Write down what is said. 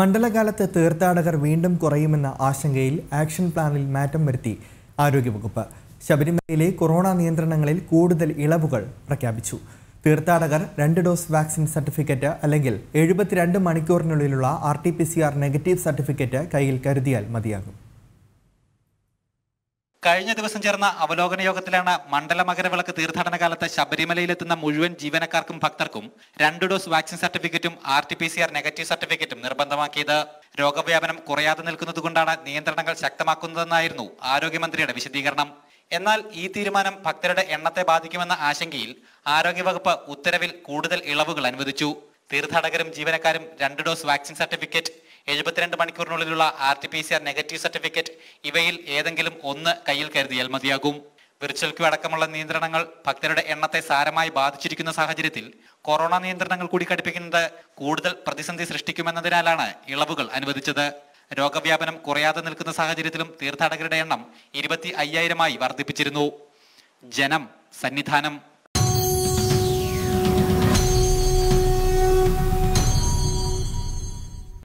മണ്ഡലകാലത്ത് തീർത്ഥാടകർ വീണ്ടും കുറയുമെന്ന ആശങ്കയിൽ ആക്ഷൻ പ്ലാനിൽ മാറ്റം വരുത്തി ആരോഗ്യവകുപ്പ് ശബരിമലയിലെ കൊറോണ നിയന്ത്രണങ്ങളിൽ കൂടുതൽ ഇളവുകൾ പ്രഖ്യാപിച്ചു തീർത്ഥാടകർ രണ്ട് ഡോസ് വാക്സിൻ സർട്ടിഫിക്കറ്റ് അല്ലെങ്കിൽ എഴുപത്തിരണ്ട് മണിക്കൂറിനുള്ളിലുള്ള R T P C R negative certificate കയ്യിൽ കരുതിയാൽ മതിയാകും കഴിഞ്ഞ ദിവസം ചേർന്ന അവലോകന യോഗത്തിലാണ് മണ്ഡല മകരവിളക്ക് തീർത്ഥാടന കാലത്ത് ശബരിമലയിലെത്തുന്ന മുഴുവൻ ജീവനക്കാർക്കും ഭക്തർക്കും രണ്ട് ഡോസ് വാക്സിൻ സർട്ടിഫിക്കറ്റും R T P C R negative സർട്ടിഫിക്കറ്റും നിർബന്ധമാക്കിയത് രോഗവ്യാപനം കുറയാതെ നിൽക്കുന്നതുകൊണ്ടാണ് നിയന്ത്രണങ്ങൾ ശക്തമാക്കുന്നതെന്നായിരുന്നു ആരോഗ്യമന്ത്രിയുടെ വിശദീകരണം എന്നാൽ ഈ തീരുമാനം ഭക്തരുടെ എണ്ണത്തെ ബാധിക്കുമെന്ന ആശങ്കയിൽ ആരോഗ്യവകുപ്പ് ഉത്തരവിൽ കൂടുതൽ ഇളവുകൾ അനുവദിച്ചു തീർത്ഥാടകരും ജീവനക്കാരും രണ്ട് ഡോസ് വാക്സിൻ സർട്ടിഫിക്കറ്റ് എഴുപത്തിരണ്ട് മണിക്കൂറിനുള്ളിലുള്ള R T P C R negative certificate ഇവയിൽ ഏതെങ്കിലും ഒന്ന് കയ്യിൽ കരുതിയാൽ മതിയാകും വിർച്വൽ ക്യൂ അടക്കമുള്ള നിയന്ത്രണങ്ങൾ ഭക്തരുടെ എണ്ണത്തെ സാരമായി ബാധിച്ചിരിക്കുന്ന സാഹചര്യത്തിൽ കൊറോണ നിയന്ത്രണങ്ങൾ കൂടി കടുപ്പിക്കുന്നത് കൂടുതൽ പ്രതിസന്ധി സൃഷ്ടിക്കുമെന്നതിനാലാണ് ഇളവുകൾ അനുവദിച്ചത് രോഗവ്യാപനം കുറയാതെ നിൽക്കുന്ന സാഹചര്യത്തിലും തീർത്ഥാടകരുടെ എണ്ണം ഇരുപത്തി അയ്യായിരമായി വർദ്ധിപ്പിച്ചിരുന്നു ജനം സന്നിധാനം